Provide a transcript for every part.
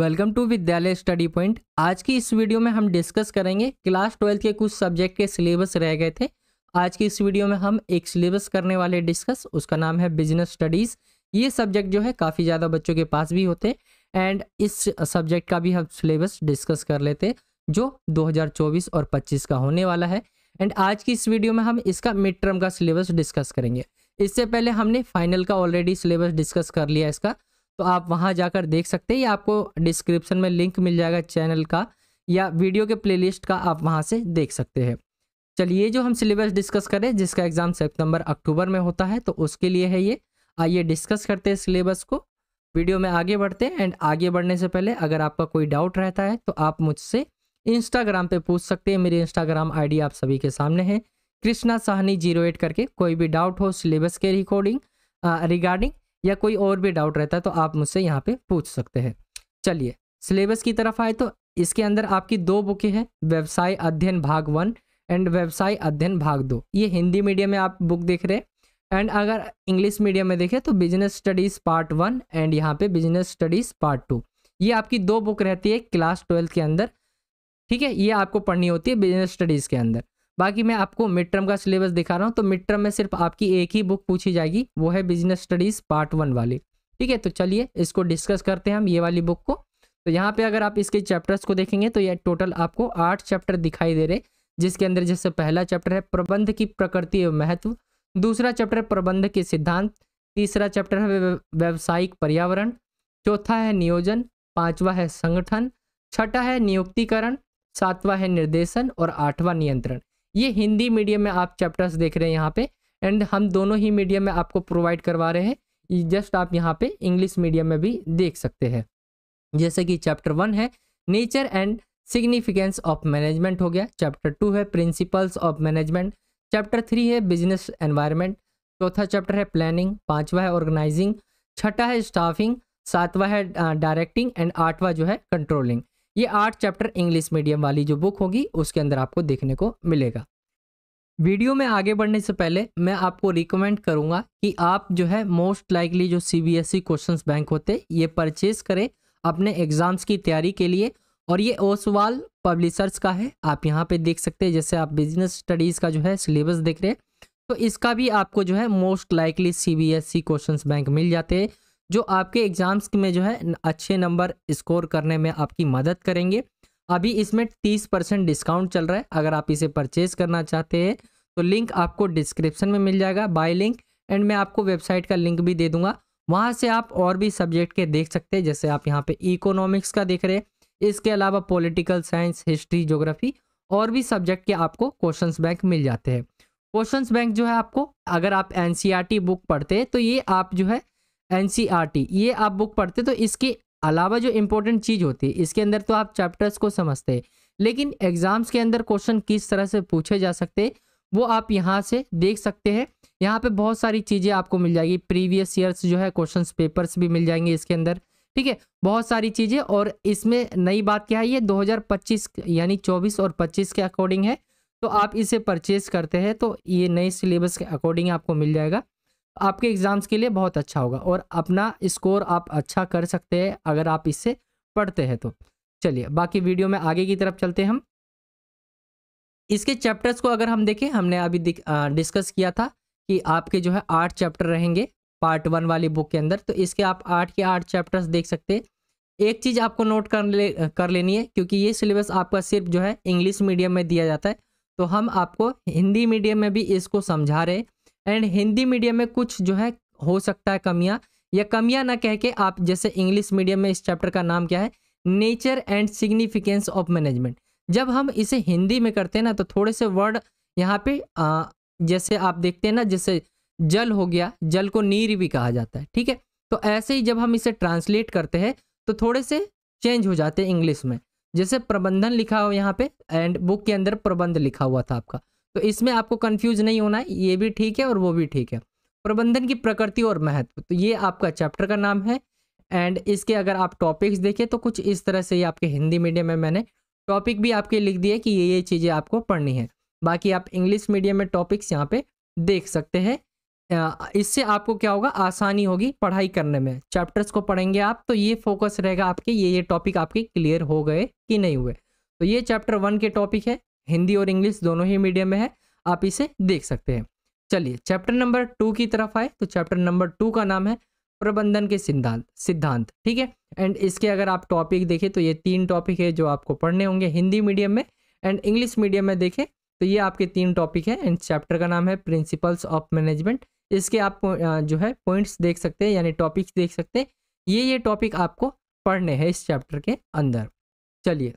welcome to Vidyalaya study point आज की इस वीडियो में हम डिस्कस करेंगे क्लास ट्वेल्थ के कुछ सब्जेक्ट के सिलेबस रह गए थे आज की इस वीडियो में हम एक सिलेबस करने वाले डिस्कस उसका नाम है बिजनेस स्टडीज़ ये सब्जेक्ट जो है काफ़ी ज़्यादा बच्चों के पास भी होते एंड इस सब्जेक्ट का भी हम सिलेबस डिस्कस कर लेते जो दो और पच्चीस का होने वाला है एंड आज की इस वीडियो में हम इसका मिड टर्म का सिलेबस डिस्कस करेंगे इससे पहले हमने फाइनल का ऑलरेडी सिलेबस डिस्कस कर लिया इसका तो आप वहाँ जाकर देख सकते हैं या आपको डिस्क्रिप्शन में लिंक मिल जाएगा चैनल का या वीडियो के प्लेलिस्ट का आप वहाँ से देख सकते हैं चलिए जो हम सिलेबस डिस्कस करें जिसका एग्ज़ाम सेप्टंबर अक्टूबर में होता है तो उसके लिए है ये आइए डिस्कस करते हैं सिलेबस को वीडियो में आगे बढ़ते हैं एंड आगे बढ़ने से पहले अगर आपका कोई डाउट रहता है तो आप मुझसे इंस्टाग्राम पे पूछ सकते हैं मेरी इंस्टाग्राम आईडी आप सभी के सामने है कृष्णा साहनी जीरो एट करके कोई भी डाउट हो सिलेबस के रिकॉर्डिंग रिगार्डिंग या कोई और भी डाउट रहता है तो आप मुझसे यहाँ पे पूछ सकते हैं चलिए सिलेबस की तरफ आए तो इसके अंदर आपकी दो बुकें हैं व्यवसाय अध्ययन भाग वन एंड व्यवसाय अध्ययन भाग दो ये हिंदी मीडियम में आप बुक देख रहे हैं एंड अगर इंग्लिश मीडियम में देखें तो business studies part one and यहाँ पे बिजनेस स्टडीज़ पार्ट टू ये आपकी दो बुक रहती है क्लास ट्वेल्थ के अंदर ठीक है ये आपको पढ़नी होती है बिजनेस स्टडीज़ के अंदर बाकी मैं आपको मिड टर्म का सिलेबस दिखा रहा हूँ तो मिड टर्म में सिर्फ आपकी एक ही बुक पूछी जाएगी वो है बिजनेस स्टडीज पार्ट वन वाली ठीक है तो चलिए इसको डिस्कस करते हैं हम ये वाली बुक को तो यहाँ पे अगर आप इसके चैप्टर्स को देखेंगे तो ये टोटल आपको आठ चैप्टर दिखाई दे रहे जिसके अंदर जैसे पहला चैप्टर है प्रबंध की प्रकृति एवं महत्व दूसरा चैप्टर प्रबंध के सिद्धांत तीसरा चैप्टर है व्यावसायिक पर्यावरण चौथा है नियोजन पांचवा है संगठन छठा है नियुक्तिकरण सातवा है निर्देशन और आठवां नियंत्रण ये हिंदी मीडियम में आप चैप्टर्स देख रहे हैं यहाँ पे एंड हम दोनों ही मीडियम में आपको प्रोवाइड करवा रहे हैं जस्ट आप यहाँ पे इंग्लिश मीडियम में भी देख सकते हैं जैसे कि चैप्टर वन है nature and significance of management हो गया चैप्टर टू है principles of management chapter three है बिजनेस एनवायरमेंट चौथा चैप्टर है प्लानिंग पांचवा है ऑर्गेनाइजिंग छठा है स्टाफिंग सातवा है डायरेक्टिंग uh, एंड आठवां जो है कंट्रोलिंग ये आठ चैप्टर इंग्लिश मीडियम वाली जो बुक होगी उसके अंदर आपको देखने को मिलेगा वीडियो में आगे बढ़ने से पहले मैं आपको रिकमेंड करूंगा कि आप जो है मोस्ट लाइकली जो C B S E question bank होते ये परचेज करें अपने एग्ज़ाम्स की तैयारी के लिए और ये ओसवाल पब्लिशर्स का है आप यहाँ पे देख सकते हैं जैसे आप बिजनेस स्टडीज़ का जो है सिलेबस देख रहे हैं तो इसका भी आपको जो है most likely C B S E question bank मिल जाते हैं जो आपके एग्ज़ाम्स में जो है अच्छे नंबर स्कोर करने में आपकी मदद करेंगे अभी इसमें तीस परसेंट डिस्काउंट चल रहा है अगर आप इसे परचेज करना चाहते हैं तो लिंक आपको डिस्क्रिप्शन में मिल जाएगा बाय लिंक एंड मैं आपको वेबसाइट का लिंक भी दे दूंगा वहाँ से आप और भी सब्जेक्ट के देख सकते हैं जैसे आप यहाँ पे इकोनॉमिक्स का देख रहे हैं इसके अलावा पॉलिटिकल साइंस हिस्ट्री ज्योग्राफी और भी सब्जेक्ट के आपको क्वेश्चंस बैंक मिल जाते हैं क्वेश्चंस बैंक जो है आपको अगर आप एन बुक e पढ़ते हैं तो ये आप जो है एन e ये आप बुक पढ़ते तो इसके अलावा जो इम्पोर्टेंट चीज़ होती है इसके अंदर तो आप चैप्टर्स को समझते हैं लेकिन एग्जाम्स के अंदर क्वेश्चन किस तरह से पूछे जा सकते वो आप यहाँ से देख सकते हैं यहाँ पे बहुत सारी चीज़ें आपको मिल जाएगी प्रीवियस ईयर्स जो है क्वेश्चंस पेपर्स भी मिल जाएंगे इसके अंदर ठीक है बहुत सारी चीज़ें और इसमें नई बात क्या है ये 2025 यानी 24 और 25 के अकॉर्डिंग है तो आप इसे परचेज करते हैं तो ये नए सिलेबस के अकॉर्डिंग आपको मिल जाएगा आपके एग्ज़ाम्स के लिए बहुत अच्छा होगा और अपना स्कोर आप अच्छा कर सकते हैं अगर आप इससे पढ़ते हैं तो चलिए बाकी वीडियो में आगे की तरफ चलते हैं हम इसके चैप्टर्स को अगर हम देखें हमने अभी डिस्कस किया था कि आपके जो है आठ चैप्टर रहेंगे पार्ट वन वाली बुक के अंदर तो इसके आप आठ के आठ चैप्टर्स देख सकते हैं एक चीज़ आपको नोट कर ले कर लेनी है क्योंकि ये सिलेबस आपका सिर्फ जो है इंग्लिश मीडियम में दिया जाता है तो हम आपको हिंदी मीडियम में भी इसको समझा रहे हैं एंड हिंदी मीडियम में कुछ जो है हो सकता है कमियाँ या कमियाँ ना कह के आप जैसे इंग्लिश मीडियम में इस चैप्टर का नाम क्या है nature and significance of management जब हम इसे हिंदी में करते हैं ना तो थोड़े से वर्ड यहाँ पे आ, जैसे आप देखते हैं ना जैसे जल हो गया जल को नीर भी कहा जाता है ठीक है तो ऐसे ही जब हम इसे ट्रांसलेट करते हैं तो थोड़े से चेंज हो जाते हैं इंग्लिश में जैसे प्रबंधन लिखा हो यहाँ पे एंड बुक के अंदर प्रबंध लिखा हुआ था आपका तो इसमें आपको कन्फ्यूज नहीं होना है ये भी ठीक है और वो भी ठीक है प्रबंधन की प्रकृति और महत्व तो ये आपका चैप्टर का नाम है एंड इसके अगर आप टॉपिक्स देखें तो कुछ इस तरह से ये आपके हिंदी मीडियम में मैंने टॉपिक भी आपके लिख दिए कि ये ये चीज़ें आपको पढ़नी है बाकी आप इंग्लिश मीडियम में टॉपिक्स यहाँ पे देख सकते हैं इससे आपको क्या होगा आसानी होगी पढ़ाई करने में चैप्टर्स को पढ़ेंगे आप तो ये फोकस रहेगा आपके ये ये टॉपिक आपके क्लियर हो गए कि नहीं हुए तो ये चैप्टर वन के टॉपिक है हिंदी और इंग्लिश दोनों ही मीडियम में है आप इसे देख सकते हैं चलिए चैप्टर नंबर टू की तरफ आए तो चैप्टर नंबर टू का नाम है प्रबंधन के सिद्धांत सिद्धांत ठीक है एंड इसके अगर आप टॉपिक देखें तो ये तीन टॉपिक है जो आपको पढ़ने होंगे हिंदी मीडियम में एंड इंग्लिश मीडियम में देखें तो ये आपके तीन टॉपिक है एंड चैप्टर का नाम है प्रिंसिपल्स ऑफ मैनेजमेंट इसके आप जो है पॉइंट्स देख सकते हैं यानी टॉपिक्स देख सकते हैं ये ये टॉपिक आपको पढ़ने हैं इस चैप्टर के अंदर चलिए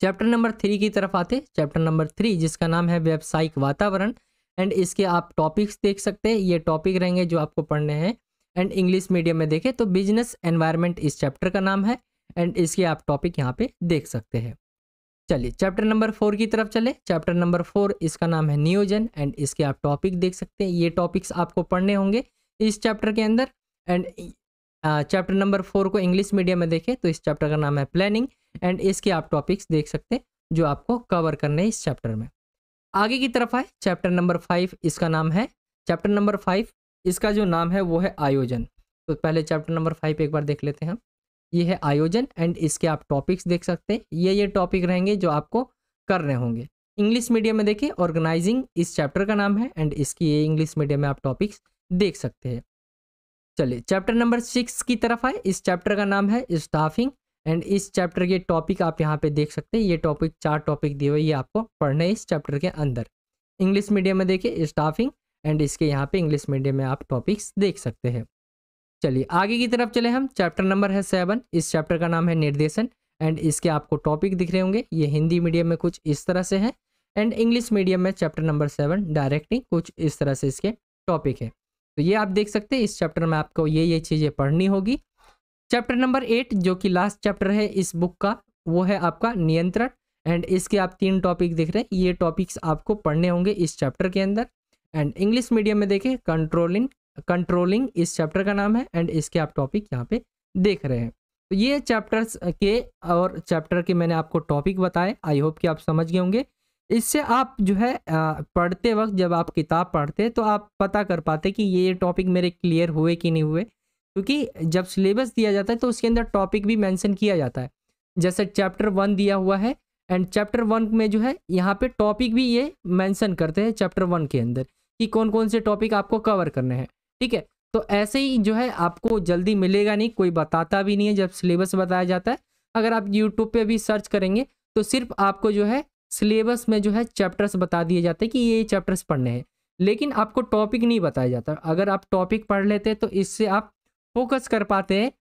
चैप्टर नंबर थ्री की तरफ आते चैप्टर नंबर थ्री जिसका नाम है व्यावसायिक वातावरण एंड इसके आप टॉपिक्स देख सकते हैं ये टॉपिक रहेंगे जो आपको पढ़ने हैं एंड इंग्लिश मीडियम में देखें तो बिजनेस एनवायरनमेंट इस चैप्टर का नाम है एंड इसके आप टॉपिक यहाँ पे देख सकते हैं चलिए चैप्टर नंबर फोर की तरफ चले चैप्टर नंबर फोर इसका नाम है नियोजन एंड इसके आप टॉपिक देख सकते हैं ये टॉपिक्स आपको पढ़ने होंगे इस चैप्टर के अंदर एंड चैप्टर नंबर फोर को इंग्लिश मीडियम में देखें तो इस चैप्टर का नाम है प्लानिंग एंड इसके आप टॉपिक्स देख सकते हैं जो आपको कवर करने हैं इस चैप्टर में आगे की तरफ आए चैप्टर नंबर फाइव इसका नाम है चैप्टर नंबर फाइव इसका जो नाम है वो है आयोजन तो पहले चैप्टर नंबर फाइव एक बार देख लेते हैं ये है आयोजन एंड इसके आप टॉपिक्स देख सकते हैं ये ये टॉपिक रहेंगे जो आपको करने होंगे इंग्लिश मीडियम में देखिए ऑर्गेनाइजिंग इस चैप्टर का नाम है एंड इसकी ये इंग्लिश मीडियम में आप टॉपिक्स देख सकते हैं चलिए चैप्टर नंबर सिक्स की तरफ आए इस चैप्टर का नाम है स्टाफिंग एंड इस चैप्टर के टॉपिक आप यहाँ पे देख सकते हैं ये टॉपिक चार टॉपिक दिए हुए ये आपको पढ़ने है इस चैप्टर के अंदर इंग्लिश मीडियम में देखिए स्टाफिंग एंड इसके यहाँ पे इंग्लिश मीडियम में आप टॉपिक्स देख सकते हैं चलिए आगे की तरफ चले हम चैप्टर नंबर है सेवन इस चैप्टर का नाम है निर्देशन एंड इसके आपको टॉपिक दिख रहे होंगे ये हिंदी मीडियम में कुछ इस तरह से है एंड इंग्लिश मीडियम में चैप्टर नंबर सेवन डायरेक्टिंग कुछ इस तरह से इसके टॉपिक है तो ये आप देख सकते हैं इस चैप्टर में आपको ये ये चीज़ें पढ़नी होगी चैप्टर नंबर एट जो कि लास्ट चैप्टर है इस बुक का वो है आपका नियंत्रण एंड इसके आप तीन टॉपिक देख रहे हैं ये टॉपिक्स आपको पढ़ने होंगे इस चैप्टर के अंदर एंड इंग्लिश मीडियम में देखें कंट्रोलिंग कंट्रोलिंग इस चैप्टर का नाम है एंड इसके आप टॉपिक यहाँ पे देख रहे हैं तो ये चैप्टर्स के और चैप्टर के मैंने आपको टॉपिक बताए आई होप कि आप समझ गए होंगे इससे आप जो है पढ़ते वक्त जब आप किताब पढ़ते तो आप पता कर पाते कि ये टॉपिक मेरे क्लियर हुए कि नहीं हुए क्योंकि जब सिलेबस दिया जाता है तो उसके अंदर टॉपिक भी मेंशन किया जाता है जैसे चैप्टर वन दिया हुआ है एंड चैप्टर वन में जो है यहाँ पे टॉपिक भी ये मेंशन करते हैं चैप्टर वन के अंदर कि कौन कौन से टॉपिक आपको कवर करने हैं ठीक है तो ऐसे ही जो है आपको जल्दी मिलेगा नहीं कोई बताता भी नहीं है जब सिलेबस बताया जाता है अगर आप यूट्यूब पे भी सर्च करेंगे तो सिर्फ आपको जो है सिलेबस में जो है चैप्टर्स बता दिए जाते हैं कि ये चैप्टर्स पढ़ने हैं लेकिन आपको टॉपिक नहीं बताया जाता अगर आप टॉपिक पढ़ लेते तो इससे आप फोकस कर पाते हैं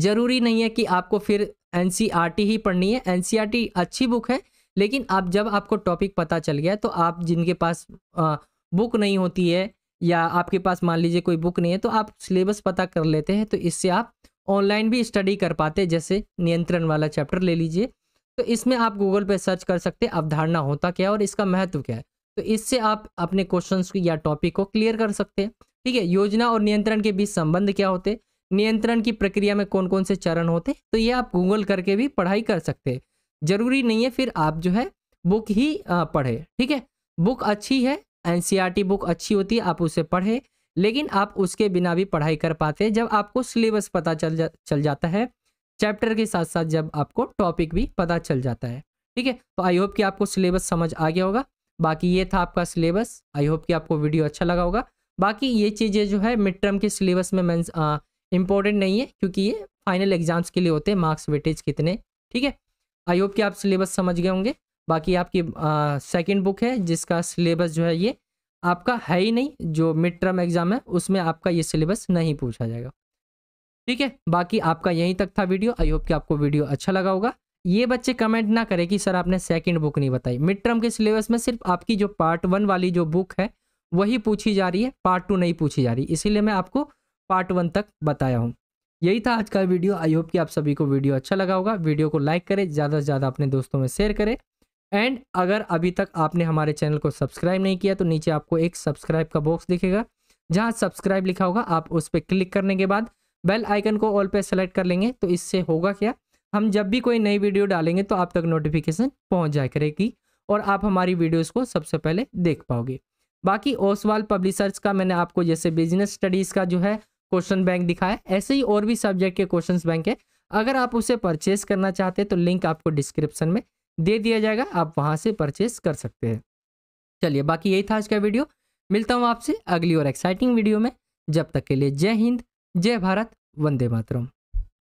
ज़रूरी नहीं है कि आपको फिर एन ही पढ़नी है एन अच्छी बुक है लेकिन आप जब आपको टॉपिक पता चल गया तो आप जिनके पास आ, बुक नहीं होती है या आपके पास मान लीजिए कोई बुक नहीं है तो आप सिलेबस पता कर लेते हैं तो इससे आप ऑनलाइन भी स्टडी कर पाते हैं जैसे नियंत्रण वाला चैप्टर ले लीजिए तो इसमें आप गूगल पे सर्च कर सकते हैं अवधारणा होता क्या है और इसका महत्व क्या है तो इससे आप अपने क्वेश्चन या टॉपिक को क्लियर कर सकते हैं ठीक है योजना और नियंत्रण के बीच संबंध क्या होते नियंत्रण की प्रक्रिया में कौन कौन से चरण होते तो ये आप गूगल करके भी पढ़ाई कर सकते हैं जरूरी नहीं है फिर आप जो है बुक ही पढ़े ठीक है बुक अच्छी है एन बुक e अच्छी होती है आप उसे पढ़े लेकिन आप उसके बिना भी पढ़ाई कर पाते हैं जब आपको सिलेबस पता चल जा चल जाता है चैप्टर के साथ साथ जब आपको टॉपिक भी पता चल जाता है ठीक है तो आई होप कि आपको सिलेबस समझ आ गया होगा बाकी ये था आपका सिलेबस आई होप कि आपको वीडियो अच्छा लगा होगा बाकी ये चीज़ें जो है मिड टर्म के सिलेबस में मैं इंपॉर्टेंट नहीं है क्योंकि ये फाइनल एग्जाम्स के लिए होते हैं मार्क्स वेटेज कितने ठीक है आई होप कि आप सिलेबस समझ गए होंगे बाकी आपकी सेकेंड बुक है जिसका सिलेबस जो है ये आपका है ही नहीं जो मिड टर्म एग्ज़ाम है उसमें आपका ये सिलेबस नहीं पूछा जाएगा ठीक है बाकी आपका यहीं तक था वीडियो आई होप कि आपको वीडियो अच्छा लगा होगा ये बच्चे कमेंट ना करें कि सर आपने सेकंड बुक नहीं बताई मिड टर्म के सिलेबस में सिर्फ आपकी जो पार्ट वन वाली जो बुक है वही पूछी जा रही है पार्ट टू नहीं पूछी जा रही इसीलिए मैं आपको पार्ट वन तक बताया हूँ यही था आज का वीडियो आई होप कि आप सभी को वीडियो अच्छा लगा होगा वीडियो को लाइक करें ज़्यादा से ज़्यादा अपने दोस्तों में शेयर करें एंड अगर अभी तक आपने हमारे चैनल को सब्सक्राइब नहीं किया तो नीचे आपको एक सब्सक्राइब का बॉक्स दिखेगा जहाँ सब्सक्राइब लिखा होगा आप उस पर क्लिक करने के बाद बेल आइकन को ऑल पे सेलेक्ट कर लेंगे तो इससे होगा क्या हम जब भी कोई नई वीडियो डालेंगे तो आप तक नोटिफिकेशन पहुंच जाए करेगी और आप हमारी वीडियोस को सबसे पहले देख पाओगे बाकी ओसवाल पब्लिशर्स का मैंने आपको जैसे बिजनेस स्टडीज़ का जो है क्वेश्चन बैंक दिखाया ऐसे ही और भी सब्जेक्ट के क्वेश्चन बैंक है अगर आप उसे परचेस करना चाहते हैं तो लिंक आपको डिस्क्रिप्शन में दे दिया जाएगा आप वहाँ से परचेस कर सकते हैं चलिए बाकी यही था आज का वीडियो मिलता हूँ आपसे अगली और एक्साइटिंग वीडियो में जब तक के लिए जय हिंद जय भारत वंदे मातरम